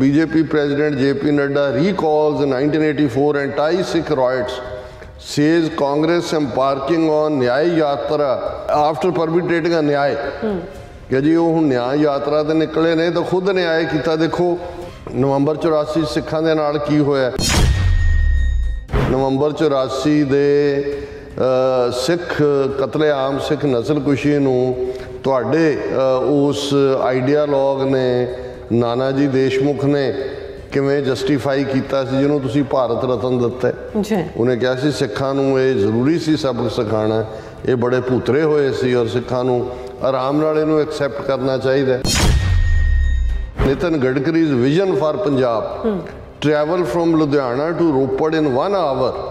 BJP President JP Nadda recalls the 1984 anti-Sikh riots, says Congress embarking on Nyay Yatra after perpetrating a Nyay. ਕਿ ਜੀ ਉਹ ਹੁਣ ਨਿਆਂ ਯਾਤਰਾ ਤੇ ਨਿਕਲੇ ਨੇ ਤਾਂ ਖੁਦ ਨੇ ਆਏ ਕੀਤਾ ਦੇਖੋ ਨਵੰਬਰ 84 ਸਿੱਖਾਂ ਦੇ ਨਾਲ ਕੀ ਹੋਇਆ ਨਵੰਬਰ 84 ਦੇ ਸਿੱਖ ਕਤਲੇਆਮ ਸਿੱਖ ਨਸਲਕੁਸ਼ੀ ਨੂੰ ਤੁਹਾਡੇ ਉਸ ਆਈਡੀਆ ਲੋਗ ਨੇ ਨਾਨਾ ਜੀ ਦੇਸ਼ਮੁਖ ਨੇ ਕਿਵੇਂ ਜਸਟੀਫਾਈ ਕੀਤਾ ਸੀ ਜਿਹਨੂੰ ਤੁਸੀਂ ਭਾਰਤ ਰਤਨ ਦਿੱਤਾ ਜੀ ਉਹਨੇ ਕਿਹਾ ਸੀ ਸਿੱਖਾਂ ਨੂੰ ਇਹ ਜ਼ਰੂਰੀ ਸੀ ਸਭ ਨੂੰ ਸਿਖਾਣਾ ਇਹ ਬੜੇ ਪੁੱਤਰੇ ਹੋਏ ਸੀ ਔਰ ਸਿੱਖਾਂ ਨੂੰ ਆਰਾਮ ਨਾਲ ਇਹਨੂੰ ਐਕਸੈਪਟ ਕਰਨਾ ਚਾਹੀਦਾ Nitin Gadkari's vision for Punjab travel from Ludhiana to Ropar in 1 hour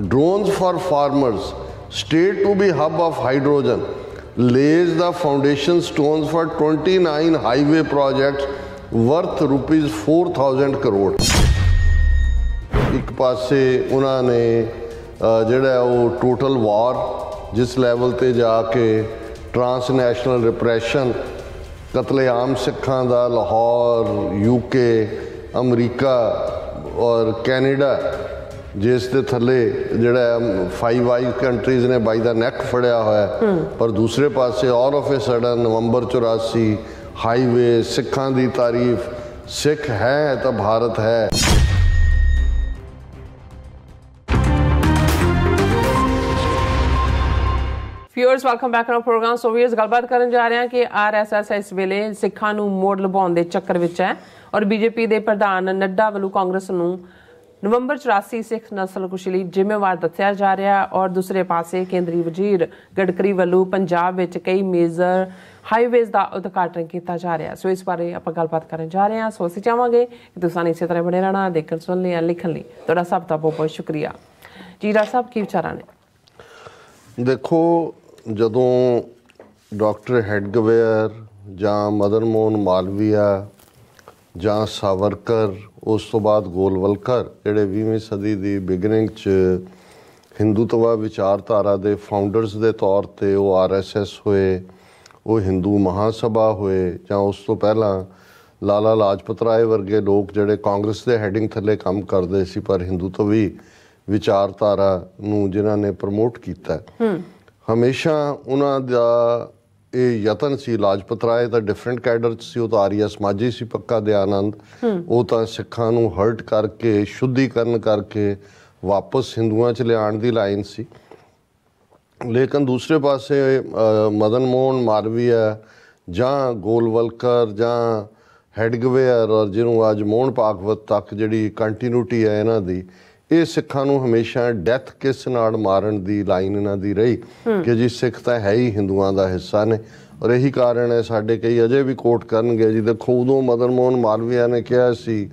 drones for farmers state to be hub of hydrogen lays the foundation stones for 29 highway projects worth rupees 4000 crore ਇੱਕ ਪਾਸੇ ਉਹਨਾਂ ਨੇ ਜਿਹੜਾ ਉਹ ਟੋਟਲ ਵਾਰ ਜਿਸ ਲੈਵਲ ਤੇ ਜਾ ਕੇ ਟ੍ਰਾਂਸਨੈਸ਼ਨਲ ਰਿਪਰੈਸ਼ਨ ਕਤਲੇਆਮ ਸਿੱਖਾਂ ਦਾ ਲਾਹੌਰ ਯੂਕੇ ਅਮਰੀਕਾ ਔਰ ਕੈਨੇਡਾ ਜਿਸ ਦੇ ਥੱਲੇ ਜਿਹੜਾ ਫਾਈਵ ਆਈ ਕੰਟਰੀਜ਼ ਨੇ ਬਾਈ ਦਾ ਨੈਕ ਫੜਿਆ ਹੋਇਆ ਪਰ ਦੂਸਰੇ ਪਾਸੇ all of a sudden November 84 highway ਸਿੱਖਾਂ ਦੀ ਤਾਰੀਫ ਸਿੱਖ ਹੈ ਤਾਂ ਭਾਰਤ ਹੈ viewers welcome back to programme so viewers ਗੱਲਬਾਤ ਕਰਨ ਜਾ ਰਹੇ ਹਾਂ ਕਿ ਆਰਐਸਐਸ ਇਸ ਵੇਲੇ ਸਿੱਖਾਂ ਨੂੰ ਮੋੜ ਲਵਾਉਣ ਦੇ ਚੱਕਰ ਵਿੱਚ ਹੈ ਔਰ ਬੀਜੇਪੀ ਦੇ ਪ੍ਰਧਾਨ ਨੱਡਾ ਵੱਲੋਂ ਕਾਂਗਰਸ ਨੂੰ ਨਵੰਬਰ 84 ਸਿੱਖ ਨਸਲਕੁਸ਼ੀ ਲਈ ਜ਼ਿੰਮੇਵਾਰ ਦੱਸਿਆ ਜਾ ਰਿਹਾ ਔਰ ਦੂਸਰੇ ਪਾਸੇ ਕੇਂਦਰੀ ਵਜ਼ੀਰ ਗਡਕਰੀ ਵੱਲੋਂ ਪੰਜਾਬ ਵਿੱਚ ਕਈ ਮੇਜਰ ਹਾਈਵੇਜ਼ ਦਾ ਉਦਘਾਟਨ ਕੀਤਾ ਜਾ ਰਿਹਾ ਸੋ ਇਸ ਬਾਰੇ ਆਪਾਂ ਗੱਲਬਾਤ ਕਰਨ ਜਾ ਰਹੇ ਹਾਂ ਸੋ ਅਸੀਂ ਚਾਹਾਂਗੇ ਕਿ ਤੁਸੀਂ ਇਸੇ ਤਰ੍ਹਾਂ ਬਣੇ ਰਹਿਣਾ ਦੇਖਣ ਸੁਣ ਲਈ ਲਿਖਣ ਲਈ ਤੁਹਾਡਾ ਸਭ ਦਾ ਬਹੁਤ ਬਹੁਤ ਸ਼ੁਕਰੀਆ ਜੀਰਾ ਸਾਹਿਬ ਕੀ ਵਿਚਾਰਾਂ ਨੇ ਦੇਖੋ ਜਦੋਂ ਡਾਕਟਰ ਹੈਡਗਵੇਅਰ ਜਾਂ ਮਦਨ ਮੋਹਨ ਮਾਲਵੀਆ ਜਾਂ ਸਾਵਰਕਰ ਉਸ ਤੋਂ ਬਾਅਦ ਗੋਲਵਲਕਰ ਜਿਹੜੇ 20ਵੀਂ ਸਦੀ ਦੀ ਬਿਗਨਿੰਗ 'ਚ ਹਿੰਦੂਤਵਾ ਵਿਚਾਰਧਾਰਾ ਦੇ ਫਾਊਂਡਰਸ ਦੇ ਤੌਰ ਤੇ ਉਹ ਆਰਐਸਐਸ ਹੋਏ ਉਹ ਹਿੰਦੂ ਮਹਾਸਭਾ ਹੋਏ ਜਾਂ ਉਸ ਤੋਂ ਪਹਿਲਾਂ ਲਾਲਾ ਲਾਜਪਤ ਰਾਏ ਵਰਗੇ ਲੋਕ ਜਿਹੜੇ ਕਾਂਗਰਸ ਦੇ ਹੈਡਿੰਗ ਥੱਲੇ ਕੰਮ ਕਰਦੇ ਸੀ ਪਰ ਹਿੰਦੂਤਵੀ ਵਿਚਾਰਧਾਰਾ ਨੂੰ ਜਿਨ੍ਹਾਂ ਨੇ ਪ੍ਰਮੋਟ ਕੀਤਾ ਹਮੇਸ਼ਾ ਉਹਨਾਂ ਦਾ ਇਹ ਯਤਨ ਸੀ ਲਾਜਪਤ ਰਾਏ ਦਾ ਡਿਫਰੈਂਟ ਕੈਡਰ ਸੀ ਉਹ ਤਾਂ ਆਰੀਆ ਸਮਾਜੀ ਸੀ ਪੱਕਾ ਦੇ ਆਨੰਦ ਉਹ ਤਾਂ ਸਿੱਖਾਂ ਨੂੰ ਹਰਟ ਕਰਕੇ ਸ਼ੁੱਧੀਕਰਨ ਕਰਕੇ ਵਾਪਸ ਹਿੰਦੂਆਂ ਚ ਲਿਆਉਣ ਦੀ ਲਾਈਨ ਸੀ ਲੇਕਿਨ ਦੂਸਰੇ ਪਾਸੇ ਮਦਨ ਮੋਹਨ ਮਾਰਵੀਆ ਜਾਂ ਗੋਲਵਲਕਰ ਜਾਂ ਹੈਡਗਵੇਅਰ ਔਰ ਜਿਹਨੂੰ ਅੱਜ ਮੋਹਨ ਪਾਕਵਤ ਤੱਕ ਜਿਹੜੀ ਕੰਟੀਨਿਊਟੀ ਹੈ ਇਹਨਾਂ ਦੀ ਇਹ ਸਿੱਖਾਂ ਨੂੰ ਹਮੇਸ਼ਾ ਡੈਥ ਕਿਸ ਨਾਲ ਮਾਰਨ ਦੀ ਲਾਈਨ ਇਹਨਾਂ ਦੀ ਰਹੀ ਕਿ ਜੀ ਸਿੱਖ ਤਾਂ ਹੈ ਹੀ ਹਿੰਦੂਆਂ ਦਾ ਹਿੱਸਾ ਨੇ ਔਰ ਇਹੀ ਕਾਰਨ ਹੈ ਸਾਡੇ ਕਈ ਅਜੇ ਵੀ ਕੋਟ ਕਰਨਗੇ ਜੀ ਦੇਖੋ ਉਦੋਂ ਮਦਨ ਮੋਹਨ ਮਾਲਵੀਆ ਨੇ ਕਿਹਾ ਸੀ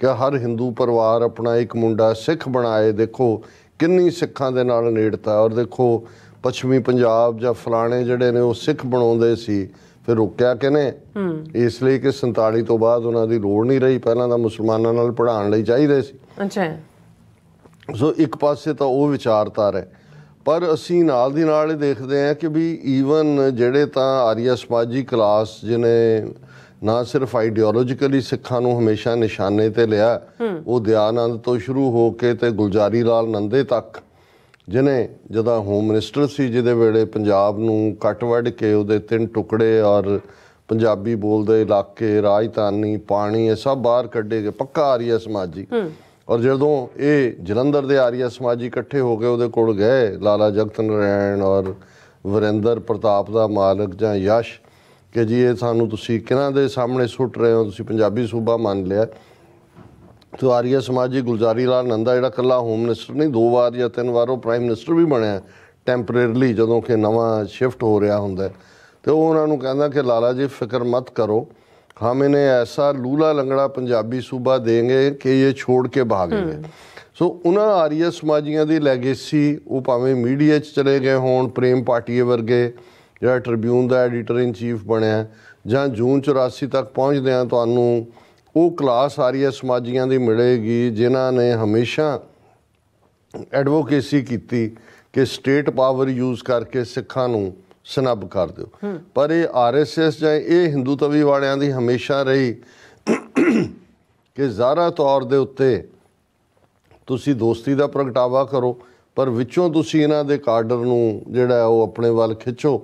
ਕਿ ਹਰ ਹਿੰਦੂ ਪਰਿਵਾਰ ਆਪਣਾ ਇੱਕ ਮੁੰਡਾ ਸਿੱਖ ਬਣਾਏ ਦੇਖੋ ਕਿੰਨੀ ਸਿੱਖਾਂ ਦੇ ਨਾਲ ਨੇੜਤਾ ਔਰ ਦੇਖੋ ਪੱਛਮੀ ਪੰਜਾਬ ਜਾਂ ਫਲਾਣੇ ਜਿਹੜੇ ਨੇ ਉਹ ਸਿੱਖ ਬਣਾਉਂਦੇ ਸੀ ਫਿਰ ਰੁਕਿਆ ਕਿਨੇ ਇਸ ਲਈ ਕਿ 47 ਤੋਂ ਬਾਅਦ ਉਹਨਾਂ ਦੀ ਲੋੜ ਨਹੀਂ ਰਹੀ ਪਹਿਲਾਂ ਤਾਂ ਮੁਸਲਮਾਨਾਂ ਨਾਲ ਪੜਾਉਣ ਲਈ ਚਾਹੀਦੇ ਸੀ ਅੱਛਾ ਸੋ ਇੱਕ ਪਾਸੇ ਤਾਂ ਉਹ ਵਿਚਾਰਤਾਰ ਹੈ ਪਰ ਅਸੀਂ ਨਾਲ ਦੀ ਨਾਲ ਇਹ ਦੇਖਦੇ ਹਾਂ ਕਿ ਵੀ ਈਵਨ ਜਿਹੜੇ ਤਾਂ ਆਰੀਆ ਸਮਾਜੀ ਕਲਾਸ ਜਿਨੇ ਨਾ ਸਿਰਫ ਆਈਡੀਓਲੋਜੀਕਲੀ ਸਿੱਖਾਂ ਨੂੰ ਹਮੇਸ਼ਾ ਨਿਸ਼ਾਨੇ ਤੇ ਲਿਆ ਉਹ ਦਿਆਨੰਦ ਤੋਂ ਸ਼ੁਰੂ ਹੋ ਕੇ ਤੇ ਗੁਲਜ਼ਾਰੀ ਲਾਲ ਨੰਦੇ ਤੱਕ ਜਿਨੇ ਜਦਾ ਹੋਮ ਮਿਨਿਸਟਰ ਸੀ ਜਿਹਦੇ ਵੇਲੇ ਪੰਜਾਬ ਨੂੰ ਕੱਟ ਵੜ ਕੇ ਉਹਦੇ ਤਿੰਨ ਟੁਕੜੇ ਔਰ ਪੰਜਾਬੀ ਬੋਲਦੇ ਇਲਾਕੇ ਰਾਜਧਾਨੀ ਪਾਣੀ ਇਹ ਸਭ ਬਾਹਰ ਕੱਢੇ ਗਏ ਪੱਕਾ ਆਰੀਆ ਸਮਾਜੀ ਔਰ ਜਦੋਂ ਇਹ ਜਲੰਧਰ ਦੇ ਆਰੀਆ ਸਮਾਜੀ ਇਕੱਠੇ ਹੋ ਗਏ ਉਹਦੇ ਕੋਲ ਗਏ ਲਾਲਾ ਜਗਤ ਨਰੈਣ ਔਰ ਵਰਿੰਦਰ ਪ੍ਰਤਾਪ ਦਾ ਮਾਲਕ ਜਾਂ ਯਸ਼ ਕਿ ਜੀ ਇਹ ਸਾਨੂੰ ਤੁਸੀਂ ਕਿਹਨਾਂ ਦੇ ਸਾਹਮਣੇ ਸੁੱਟ ਰਹੇ ਹੋ ਤੁਸੀਂ ਪੰਜਾਬੀ ਸੂਬਾ ਮੰਨ ਲਿਆ ਤੋ ਆਰੀਆ ਸਮਾਜੀ ਗੁਲਜ਼ਾਰੀ ਲਾਲ ਨੰਦਾ ਜਿਹੜਾ ਕੱਲਾ ਹੋਮ ਮਿਨਿਸਟਰ ਨਹੀਂ ਦੋ ਵਾਰ ਜਾਂ ਤਿੰਨ ਵਾਰ ਉਹ ਪ੍ਰਾਈਮ ਮਿਨਿਸਟਰ ਵੀ ਬਣਿਆ ਟੈਂਪਰੇਰੀਲੀ ਜਦੋਂ ਕਿ ਨਵਾਂ ਸ਼ਿਫਟ ਹੋ ਰਿਹਾ ਹੁੰਦਾ ਤੇ ਉਹ ਉਹਨਾਂ ਨੂੰ ਕਹਿੰਦਾ ਕਿ ਲਾਲਾ ਜੀ ਫਿਕਰ ਮਤ ਕਰੋ हम इन्हें ऐसा लूला ਲੰਗੜਾ ਪੰਜਾਬੀ ਸੂਬਾ ਦੇਂਗੇ ਕਿ ਇਹ ਛੋੜ ਕੇ ਭਾਗेंगे ਸੋ ਉਹਨਾਂ ਆਰੀਆ ਸਮਾਜੀਆਂ ਦੀ ਲੈਗੇਸੀ ਉਹ ਭਾਵੇਂ ਮੀਡੀਆ 'ਚ ਚਲੇ ਗਏ ਹੋਣ ਪ੍ਰੇਮ ਪਾਟੀਏ ਵਰਗੇ ਜਿਹੜਾ ਟ੍ਰਿਬਿਊਨ ਦਾ ਐਡੀਟਰ ਇਨ ਚੀਫ ਬਣਿਆ ਜਾਂ ਜੂਨ 84 ਤੱਕ ਪਹੁੰਚਦੇ ਆ ਤੁਹਾਨੂੰ ਉਹ ਕਲਾਸ ਆਰੀਆ ਸਮਾਜੀਆਂ ਦੀ ਮਿਲੇਗੀ ਜਿਨ੍ਹਾਂ ਨੇ ਹਮੇਸ਼ਾ ਐਡਵੋਕੇਸੀ ਕੀਤੀ ਕਿ ਸਟੇਟ ਪਾਵਰ ਯੂਜ਼ ਕਰਕੇ ਸਿੱਖਾਂ ਨੂੰ ਸਨਬ ਕਰ ਦਿਓ ਪਰ ਇਹ ਆਰਐਸਐਸ ਜਾਂ ਇਹ ਹਿੰਦੂ ਤਵੀ ਵਾਲਿਆਂ ਦੀ ਹਮੇਸ਼ਾ ਰਹੀ ਕਿ ਜ਼ਾਰਾ ਤੌਰ ਦੇ ਉੱਤੇ ਤੁਸੀਂ ਦੋਸਤੀ ਦਾ ਪ੍ਰਗਟਾਵਾ ਕਰੋ ਪਰ ਵਿੱਚੋਂ ਤੁਸੀਂ ਇਹਨਾਂ ਦੇ ਕਾਡਰ ਨੂੰ ਜਿਹੜਾ ਉਹ ਆਪਣੇ ਵੱਲ ਖਿੱਚੋ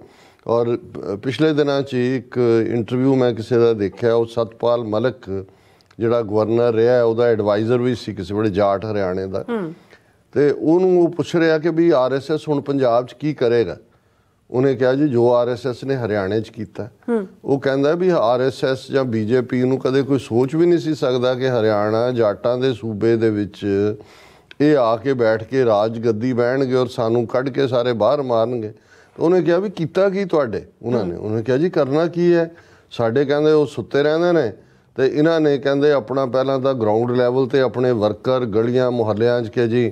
ਔਰ ਪਿਛਲੇ ਦਿਨਾਂ 'ਚ ਇੱਕ ਇੰਟਰਵਿਊ ਮੈਂ ਕਿਸੇ ਦਾ ਦੇਖਿਆ ਉਹ ਸਤਪਾਲ ਮਲਕ ਜਿਹੜਾ ਗਵਰਨਰ ਰਿਹਾ ਉਹਦਾ ਐਡਵਾਈਜ਼ਰ ਵੀ ਸੀ ਕਿਸੇ ਵੇਲੇ ਜਾਟ ਹਰਿਆਣੇ ਦਾ ਤੇ ਉਹਨੂੰ ਉਹ ਪੁੱਛ ਰਿਹਾ ਕਿ ਵੀ ਆਰਐਸਐਸ ਹੁਣ ਪੰਜਾਬ 'ਚ ਕੀ ਕਰੇਗਾ ਉਹਨੇ ਕਿਹਾ ਜੀ ਜੋ ਆਰਐਸਐਸ ਨੇ ਹਰਿਆਣੇ 'ਚ ਕੀਤਾ ਉਹ ਕਹਿੰਦਾ ਵੀ ਆਰਐਸਐਸ ਜਾਂ ਬੀਜੇਪੀ ਨੂੰ ਕਦੇ ਕੋਈ ਸੋਚ ਵੀ ਨਹੀਂ ਸੀ ਸਕਦਾ ਕਿ ਹਰਿਆਣਾ ਜਾਟਾਂ ਦੇ ਸੂਬੇ ਦੇ ਵਿੱਚ ਇਹ ਆ ਕੇ ਬੈਠ ਕੇ ਰਾਜ ਗੱਦੀ ਬਹਿਣਗੇ ਔਰ ਸਾਨੂੰ ਕੱਢ ਕੇ ਸਾਰੇ ਬਾਹਰ ਮਾਰਨਗੇ ਉਹਨੇ ਕਿਹਾ ਵੀ ਕੀਤਾ ਕੀ ਤੁਹਾਡੇ ਉਹਨਾਂ ਨੇ ਉਹਨੇ ਕਿਹਾ ਜੀ ਕਰਨਾ ਕੀ ਹੈ ਸਾਡੇ ਕਹਿੰਦੇ ਉਹ ਸੁੱਤੇ ਰਹਿੰਦੇ ਨੇ ਤੇ ਇਹਨਾਂ ਨੇ ਕਹਿੰਦੇ ਆਪਣਾ ਪਹਿਲਾਂ ਤਾਂ ਗਰਾਊਂਡ ਲੈਵਲ ਤੇ ਆਪਣੇ ਵਰਕਰ ਗਲੀਆਂ ਮੁਹੱਲਿਆਂ 'ਚ ਕਿ ਜੀ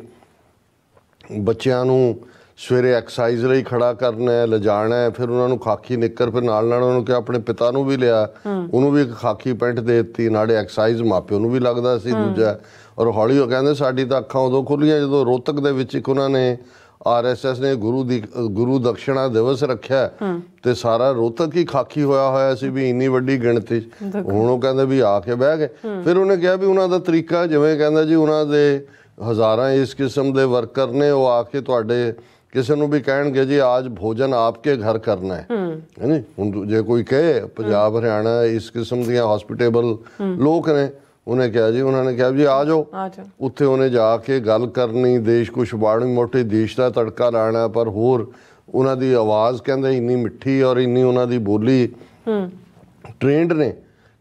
ਬੱਚਿਆਂ ਨੂੰ ਸਵੇਰੇ ਐਕਸਰਸਾਈਜ਼ ਲਈ ਖੜਾ ਕਰਨਾ ਹੈ ਲਜਾਣਾ ਹੈ ਫਿਰ ਉਹਨਾਂ ਨੂੰ ਖਾਕੀ ਨਿੱਕਰ ਫਿਰ ਨਾਲ ਨਾਲ ਉਹਨਾਂ ਨੂੰ ਕਿ ਆਪਣੇ ਪਿਤਾ ਨੂੰ ਵੀ ਲਿਆ ਉਹਨੂੰ ਵੀ ਇੱਕ ਖਾਕੀ ਪੈਂਟ ਦੇ ਦਿੱਤੀ ਨਾਲੇ ਐਕਸਰਸਾਈਜ਼ ਮਾਪਿਓ ਨੂੰ ਵੀ ਲੱਗਦਾ ਸੀ ਦੂਜਾ ਔਰ ਹੌਲੀ ਹੋ ਕਹਿੰਦੇ ਸਾਡੀ ਤਾਂ ਅੱਖਾਂ ਉਦੋਂ ਖੁੱਲੀਆਂ ਜਦੋਂ ਰੋਤਕ ਦੇ ਵਿੱਚ ਇੱਕ ਉਹਨਾਂ ਨੇ ਆਰਐਸਐਸ ਨੇ ਗੁਰੂ ਦੀ ਗੁਰੂ ਦਕਸ਼ਣਾ ਦਿਵਸ ਰੱਖਿਆ ਤੇ ਸਾਰਾ ਰੋਤਕ ਹੀ ਖਾਕੀ ਹੋਇਆ ਹੋਇਆ ਸੀ ਵੀ ਇੰਨੀ ਵੱਡੀ ਗਿਣਤੀ ਹੁਣ ਉਹ ਕਹਿੰਦੇ ਵੀ ਆ ਕੇ ਬਹਿ ਗਏ ਫਿਰ ਉਹਨੇ ਕਿਹਾ ਵੀ ਉਹਨਾਂ ਦਾ ਤਰੀਕਾ ਜਿਵੇਂ ਕਹਿੰਦਾ ਜੀ ਉਹਨਾਂ ਦੇ ਹਜ਼ਾਰਾਂ ਇਸ ਕਿਸਮ ਦੇ ਵਰਕਰ ਨੇ ਉਹ ਆ ਕੇ ਤੁਹਾਡੇ ਕਿਸੇ ਨੂੰ ਵੀ ਕਹਿਣਗੇ ਜੀ ਅੱਜ ਭੋਜਨ ਆਪਕੇ ਘਰ ਕਰਨਾ ਹੈ ਹੈ ਨਹੀਂ ਹੁਣ ਜੇ ਕੋਈ ਕਹੇ ਪੰਜਾਬ ਹਰਿਆਣਾ ਇਸ ਕਿਸਮ ਦੀਆਂ ਹਸਪੀਟੇਬਲ ਲੋਕ ਨੇ ਉਹਨੇ ਕਿਹਾ ਜੀ ਉਹਨਾਂ ਨੇ ਕਿਹਾ ਜੀ ਆ ਜਾਓ ਉੱਥੇ ਉਹਨੇ ਜਾ ਕੇ ਗੱਲ ਕਰਨੀ ਦੇਸ਼ ਕੁਛ ਬਾੜੀ ਮੋਟੇ ਦੇਸ਼ ਦਾ ਤੜਕਾ ਲਾਣਾ ਪਰ ਹੋਰ ਉਹਨਾਂ ਦੀ ਆਵਾਜ਼ ਕਹਿੰਦੇ ਇੰਨੀ ਮਿੱਠੀ ਔਰ ਇੰਨੀ ਉਹਨਾਂ ਦੀ ਬੋਲੀ ਹੂੰ ਟ੍ਰੇਨਡ ਨੇ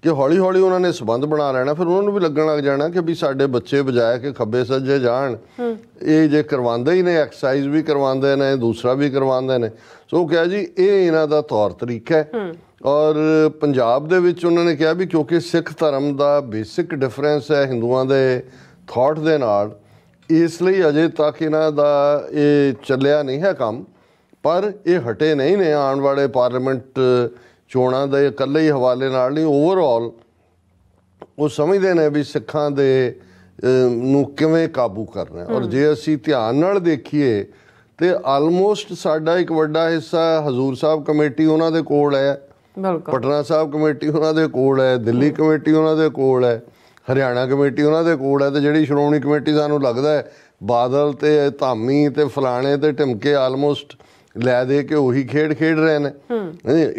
ਕਿ ਹੌਲੀ ਹੌਲੀ ਉਹਨਾਂ ਨੇ ਸਬੰਧ ਬਣਾ ਲੈਣਾ ਫਿਰ ਉਹਨਾਂ ਨੂੰ ਵੀ ਲੱਗਣ ਲੱਗ ਜਾਣਾ ਕਿ ਵੀ ਸਾਡੇ ਬੱਚੇ ਬਜਾਏ ਕਿ ਖੱਬੇ ਸੱਜੇ ਜਾਣ ਇਹ ਜੇ ਕਰਵਾਉਂਦੇ ਹੀ ਨੇ ਐਕਸਰਸਾਈਜ਼ ਵੀ ਕਰਵਾਉਂਦੇ ਨੇ ਦੂਸਰਾ ਵੀ ਕਰਵਾਉਂਦੇ ਨੇ ਸੋ ਉਹ ਕਹਿਆ ਜੀ ਇਹ ਇਹਨਾਂ ਦਾ ਤੌਰ ਤਰੀਕਾ ਹੈ ਔਰ ਪੰਜਾਬ ਦੇ ਵਿੱਚ ਉਹਨਾਂ ਨੇ ਕਿਹਾ ਵੀ ਕਿਉਂਕਿ ਸਿੱਖ ਧਰਮ ਦਾ ਬੇਸਿਕ ਡਿਫਰੈਂਸ ਹੈ ਹਿੰਦੂਆਂ ਦੇ ਥਾਟ ਦੇ ਨਾਲ ਇਸ ਲਈ ਅਜੇ ਤੱਕ ਇਹਨਾਂ ਦਾ ਇਹ ਚੱਲਿਆ ਨਹੀਂ ਹੈ ਕੰਮ ਪਰ ਇਹ ਹਟੇ ਨਹੀਂ ਨੇ ਆਉਣ ਵਾਲੇ ਪਾਰਲੀਮੈਂਟ ਚੋਣਾਂ ਦੇ ਇਕੱਲੇ ਹੀ ਹਵਾਲੇ ਨਾਲ ਨਹੀਂ ਓਵਰਆਲ ਉਹ ਸਮਝਦੇ ਨੇ ਵੀ ਸਿੱਖਾਂ ਦੇ ਨੂੰ ਕਿਵੇਂ ਕਾਬੂ ਕਰਨਾ ਔਰ ਜੇ ਅਸੀਂ ਧਿਆਨ ਨਾਲ ਦੇਖੀਏ ਤੇ ਆਲਮੋਸਟ ਸਾਡਾ ਇੱਕ ਵੱਡਾ ਹਿੱਸਾ ਹਜ਼ੂਰ ਸਾਹਿਬ ਕਮੇਟੀ ਉਹਨਾਂ ਦੇ ਕੋਲ ਹੈ ਬਿਲਕੁਲ ਪਟਨਾ ਸਾਹਿਬ ਕਮੇਟੀ ਉਹਨਾਂ ਦੇ ਕੋਲ ਹੈ ਦਿੱਲੀ ਕਮੇਟੀ ਉਹਨਾਂ ਦੇ ਕੋਲ ਹੈ ਹਰਿਆਣਾ ਕਮੇਟੀ ਉਹਨਾਂ ਦੇ ਕੋਲ ਹੈ ਤੇ ਜਿਹੜੀ ਸ਼੍ਰੋਮਣੀ ਕਮੇਟੀ ਸਾਨੂੰ ਲੱਗਦਾ ਹੈ ਬਾਦਲ ਤੇ ਧਾਮੀ ਤੇ ਫਲਾਣੇ ਤੇ ਢਿਮਕੇ ਆਲਮੋਸਟ ਲੈ ਦੇ ਕੇ ਉਹੀ ਖੇਡ ਖੇਡ ਰਹੇ ਨੇ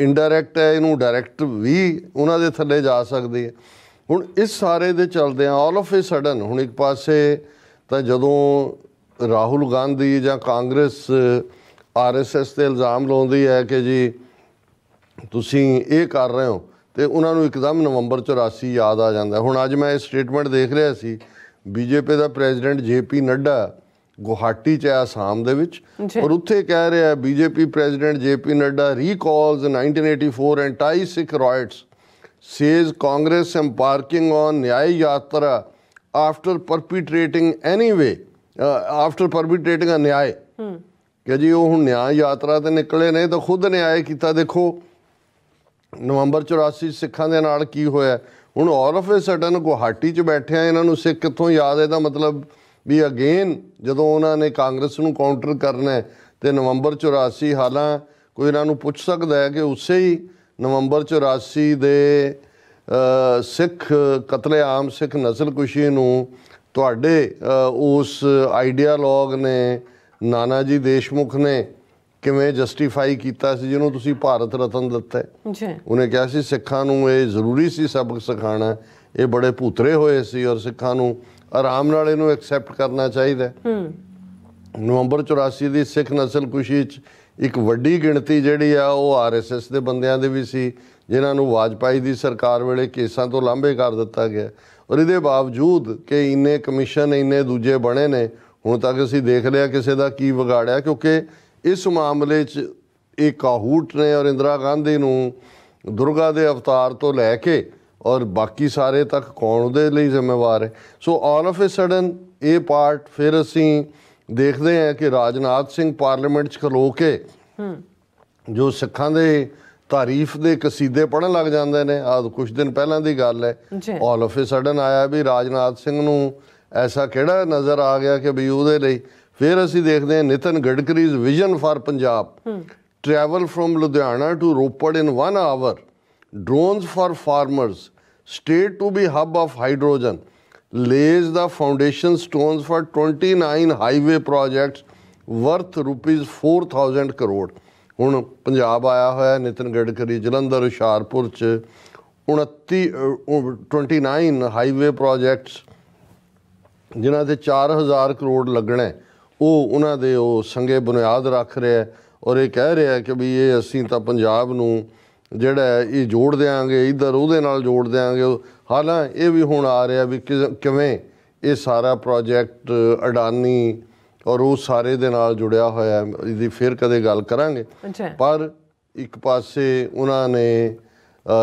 ਇਨਡਾਇਰੈਕਟ ਹੈ ਇਹਨੂੰ ਡਾਇਰੈਕਟ ਵੀ ਉਹਨਾਂ ਦੇ ਥੱਲੇ ਜਾ ਸਕਦੀ ਹੈ ਹੁਣ ਇਸ ਸਾਰੇ ਦੇ ਚਲਦੇ ਆ ਆਲ ਆਫ ਅ ਸਡਨ ਹੁਣ ਇੱਕ ਪਾਸੇ ਤਾਂ ਜਦੋਂ ਰਾਹੁਲ ਗਾਂਧੀ ਜਾਂ ਕਾਂਗਰਸ ਆਰਐਸਐਸ ਤੇ ਇਲਜ਼ਾਮ ਲਾਉਂਦੀ ਹੈ ਕਿ ਜੀ ਤੁਸੀਂ ਇਹ ਕਰ ਰਹੇ ਹੋ ਤੇ ਉਹਨਾਂ ਨੂੰ ਇੱਕਦਮ ਨਵੰਬਰ 84 ਯਾਦ ਆ ਜਾਂਦਾ ਹੁਣ ਅੱਜ ਮੈਂ ਇਹ ਸਟੇਟਮੈਂਟ ਦੇਖ ਰਿਹਾ ਸੀ ਬੀਜੇਪੀ ਦਾ ਪ੍ਰੈਜ਼ੀਡੈਂਟ ਜੇਪੀ ਨੱਡਾ ਗੁਹਾਟੀ ਚ ਆਸਾਮ ਦੇ ਵਿੱਚ ਔਰ ਉੱਥੇ ਕਹਿ ਰਿਹਾ BJP president JP Nadda recalls 1984 anti Sikh riots says Congress embarking on on Nyay Yatra after perpetrating anyway after perpetrating Nyay Nyay. ਕਿ ਜੀ ਉਹ ਹੁਣ ਨਿਆਇ ਯਾਤਰਾ ਤੇ ਨਿਕਲੇ ਨੇ ਤਾਂ ਖੁਦ ਨਿਆਇ ਕੀਤਾ ਦੇਖੋ ਨਵੰਬਰ 84 ਸਿੱਖਾਂ ਦੇ ਨਾਲ ਕੀ ਹੋਇਆ ਹੁਣ all of a sudden Guwahati 'ਚ ਬੈਠੇ ਆ ਇਹਨਾਂ ਨੂੰ ਸਿੱਖ ਕਿੱਥੋਂ ਯਾਦ ਹੈ ਦਾ ਮਤਲਬ ਵੀ ਅਗੇਨ ਜਦੋਂ ਉਹਨਾਂ ਨੇ ਕਾਂਗਰਸ ਨੂੰ ਕਾਊਂਟਰ ਕਰਨਾ ਹੈ ਤੇ ਨਵੰਬਰ 84 ਹਾਲਾਂ ਕੋਈ ਇਹਨਾਂ ਨੂੰ ਪੁੱਛ ਸਕਦਾ ਹੈ ਕਿ ਉਸੇ ਹੀ ਨਵੰਬਰ 84 ਦੇ ਸਿੱਖ ਕਤਲੇਆਮ ਸਿੱਖ ਨਸਲਕੁਸ਼ੀ ਨੂੰ ਤੁਹਾਡੇ ਉਸ ਆਈਡੀਆਲੋਗ ਨੇ ਨਾਨਾ ਜੀ ਦੇਸ਼ਮੁਖ ਨੇ ਕਿਵੇਂ ਜਸਟੀਫਾਈ ਕੀਤਾ ਸੀ ਜਿਹਨੂੰ ਤੁਸੀਂ ਭਾਰਤ ਰਤਨ ਦਿੱਤਾ ਜੀ ਉਹਨੇ ਕਿਹਾ ਸੀ ਸਿੱਖਾਂ ਨੂੰ ਇਹ ਜ਼ਰੂਰੀ ਸੀ ਸਬਕ ਸਿਖਾਣਾ ਇਹ ਬੜੇ ਭੂਤਰੇ ਹੋਏ ਸੀ ਔਰ ਸਿੱਖਾਂ ਨੂੰ ਆਰਾਮ ਨਾਲ ਇਹਨੂੰ ਐਕਸੈਪਟ ਕਰਨਾ ਚਾਹੀਦਾ ਹੂੰ ਨਵੰਬਰ 84 ਦੀ ਸਿੱਖ ਨਸਲ ਕੁਸ਼ੀ 'ਚ ਇੱਕ ਵੱਡੀ ਗਿਣਤੀ ਜਿਹੜੀ ਆ ਉਹ ਆਰਐਸਐਸ ਦੇ ਬੰਦਿਆਂ ਦੇ ਵੀ ਸੀ ਜਿਨ੍ਹਾਂ ਨੂੰ ਵਾਜਪਾਈ ਦੀ ਸਰਕਾਰ ਵੇਲੇ ਕੇਸਾਂ ਤੋਂ ਲਾਂਭੇ ਕਰ ਦਿੱਤਾ ਗਿਆ ਔਰ ਇਹਦੇ ਬਾਵਜੂਦ ਕਿ ਇੰਨੇ ਕਮਿਸ਼ਨ ਇੰਨੇ ਦੂਜੇ ਬਣੇ ਨੇ ਹੁਣ ਤੱਕ ਅਸੀਂ ਦੇਖ ਲਿਆ ਕਿਸੇ ਦਾ ਕੀ ਵਿਗਾੜਿਆ ਕਿਉਂਕਿ ਇਸ ਮਾਮਲੇ 'ਚ ਇਹ ਕਾਹੂਟ ਨੇ ਔਰ ਇੰਦਰਾ ਗਾਂਧੀ ਨੂੰ ਦੁਰਗਾ ਦੇ ਅਵਤਾਰ ਤੋਂ ਲੈ ਕੇ ਔਰ ਬਾਕੀ ਸਾਰੇ ਤੱਕ ਕੌਣ ਉਹਦੇ ਲਈ ਜ਼ਿੰਮੇਵਾਰ ਹੈ so all of a sudden ਇਹ ਪਾਰਟ ਫਿਰ ਅਸੀਂ ਦੇਖਦੇ ਹਾਂ ਕਿ ਰਾਜਨਾਥ ਸਿੰਘ ਪਾਰਲੀਮੈਂਟ 'ਚ ਖਲੋ ਕੇ ਜੋ ਸਿੱਖਾਂ ਦੇ ਤਾਰੀਫ ਦੇ ਕਸੀਦੇ ਪੜਨ ਲੱਗ ਜਾਂਦੇ ਨੇ ਆ ਕੁਝ ਦਿਨ ਪਹਿਲਾਂ ਦੀ ਗੱਲ ਹੈ ਆਲ ਆਫ ਅ ਸਡਨ ਆਇਆ ਵੀ ਰਾਜਨਾਥ ਸਿੰਘ ਨੂੰ ਐਸਾ ਕਿਹੜਾ ਨਜ਼ਰ ਆ ਗਿਆ ਕਿ ਵੀ ਉਹਦੇ ਲਈ ਫਿਰ ਅਸੀਂ ਦੇਖਦੇ ਹਾਂ Nitin Gadkari's vision for Punjab travel from Ludhiana to Ropar in 1 hour drones for farmers state to be hub of hydrogen lays the foundation stones for 29 highway projects worth rupees 4000 crore ਹੁਣ ਪੰਜਾਬ ਆਇਆ ਹੋਇਆ ਨਿਤਨ ਗੜਕਰੀ ਜਲੰਧਰ ਹੁਸ਼ਿਆਰਪੁਰ ਚ 29 29 ਹਾਈਵੇ ਪ੍ਰੋਜੈਕਟਸ ਜਿਨ੍ਹਾਂ ਦੇ 4000 ਕਰੋੜ ਲੱਗਣਾ ਉਹ ਉਹਨਾਂ ਦੇ ਉਹ ਸੰਗੇ ਬੁਨਿਆਦ ਰੱਖ ਰਿਹਾ ਔਰ ਇਹ ਕਹਿ ਰਿਹਾ ਕਿ ਵੀ ਇਹ ਅਸੀਂ ਤਾਂ ਪੰਜਾਬ ਨੂੰ ਜਿਹੜਾ ਇਹ ਜੋੜ ਦੇਾਂਗੇ ਇਧਰ ਉਹਦੇ ਨਾਲ ਜੋੜ ਦੇਾਂਗੇ ਹਾਲਾਂ ਇਹ ਵੀ ਹੁਣ ਆ ਰਿਹਾ ਵੀ ਕਿਵੇਂ ਇਹ ਸਾਰਾ ਪ੍ਰੋਜੈਕਟ ਅਡਾਨੀ ਔਰ ਉਹ ਸਾਰੇ ਦੇ ਨਾਲ ਜੁੜਿਆ ਹੋਇਆ ਹੈ ਇਹਦੀ ਫਿਰ ਕਦੇ ਗੱਲ ਕਰਾਂਗੇ ਪਰ ਇੱਕ ਪਾਸੇ ਉਹਨਾਂ ਨੇ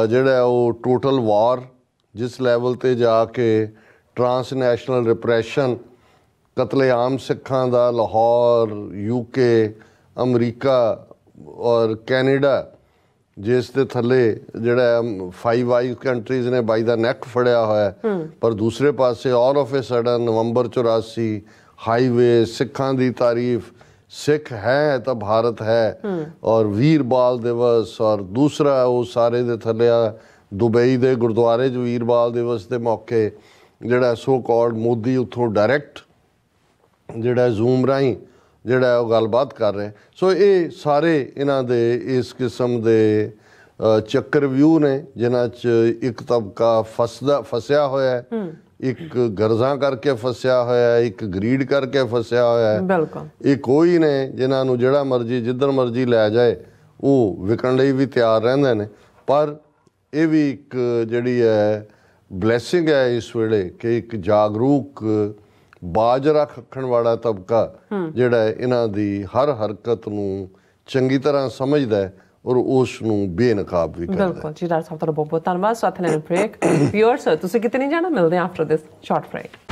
ਜਿਹੜਾ ਉਹ ਟੋਟਲ ਵਾਰ ਜਿਸ ਲੈਵਲ ਤੇ ਜਾ ਕੇ ਟ੍ਰਾਂਸਨੈਸ਼ਨਲ ਰਿਪਰੈਸ਼ਨ ਕਤਲੇਆਮ ਸਿੱਖਾਂ ਦਾ ਲਾਹੌਰ ਯੂਕੇ ਅਮਰੀਕਾ ਔਰ ਕੈਨੇਡਾ ਜਿਸ ਦੇ ਥੱਲੇ ਜਿਹੜਾ ਫਾਈਵ ਆਈ ਕੰਟਰੀਜ਼ ਨੇ ਬਾਈ ਦਾ ਨੈਕ ਫੜਿਆ ਹੋਇਆ ਪਰ ਦੂਸਰੇ ਪਾਸੇ all of a sudden November 84 highway ਸਿੱਖਾਂ ਦੀ ਤਾਰੀਫ ਸਿੱਖ ਹੈ ਤਾਂ ਭਾਰਤ ਹੈ ਔਰ ਵੀਰ ਬਾਲ ਦਿਵਸ ਔਰ ਦੂਸਰਾ ਉਹ ਸਾਰੇ ਦੇ ਥੱਲੇ ਦੁਬਈ ਦੇ ਗੁਰਦੁਆਰੇ 'ਚ ਵੀਰ ਬਾਲ ਦਿਵਸ ਦੇ ਮੌਕੇ ਜਿਹੜਾ ਸੋ ਕਾਲਡ ਮੋਦੀ ਉਥੋਂ ਡਾਇਰੈਕਟ ਜਿਹੜਾ ਜ਼ੂਮ ਰਾਹੀਂ ਜਿਹੜਾ ਉਹ ਗੱਲਬਾਤ ਕਰ ਰਹੇ ਸੋ ਇਹ ਸਾਰੇ ਇਹਨਾਂ ਦੇ ਇਸ ਕਿਸਮ ਦੇ ਚੱਕਰ ਵਿਊ ਨੇ ਜਿਨ੍ਹਾਂ 'ਚ ਇੱਕ ਤਬਕਾ ਫਸਦਾ ਫਸਿਆ ਹੋਇਆ ਹੈ ਇੱਕ ਗਰਜ਼ਾਂ ਕਰਕੇ ਫਸਿਆ ਹੋਇਆ ਇੱਕ ਗਰੀਡ ਕਰਕੇ ਫਸਿਆ ਹੋਇਆ ਹੈ ਬਿਲਕੁਲ ਇਹ ਕੋਈ ਨੇ ਜਿਨ੍ਹਾਂ ਨੂੰ ਜਿਹੜਾ ਮਰਜ਼ੀ ਜਿੱਧਰ ਮਰਜ਼ੀ ਲੈ ਜਾਏ ਉਹ ਵਿਕਣ ਲਈ ਵੀ ਤਿਆਰ ਰਹਿੰਦੇ ਨੇ ਪਰ ਇਹ ਵੀ ਇੱਕ ਜਿਹੜੀ ਹੈ ਬਲੇਸਿੰਗ ਹੈ ਇਸ ਵੇਲੇ ਕਿ ਇੱਕ ਜਾਗਰੂਕ ਬਾਜਰਾ ਖੱਖਣ ਵਾਲਾ ਤਬਕਾ ਜਿਹੜਾ ਇਹਨਾਂ ਦੀ ਹਰ ਹਰਕਤ ਨੂੰ ਚੰਗੀ ਤਰ੍ਹਾਂ ਸਮਝਦਾ ਹੈ ਔਰ ਉਸ ਨੂੰ ਬੇਨਕਾਬ ਵੀ ਕਰਦਾ ਬਿਲਕੁਲ ਜੀ ਦਾ ਸਭ ਤੋਂ ਬਹੁਤ ਬਹੁਤ ਧੰਨਵਾਦ ਸਾਥ ਲੈਣ ਬ੍ਰੇਕ ਸਰ ਤੁਸੀਂ ਕਿਤੇ ਨਹੀਂ ਜਾਣਾ ਮਿਲਦੇ ਆਫਟਰ ਦਿਸ ਸ਼ਾਰਟ ਬ੍ਰੇਕ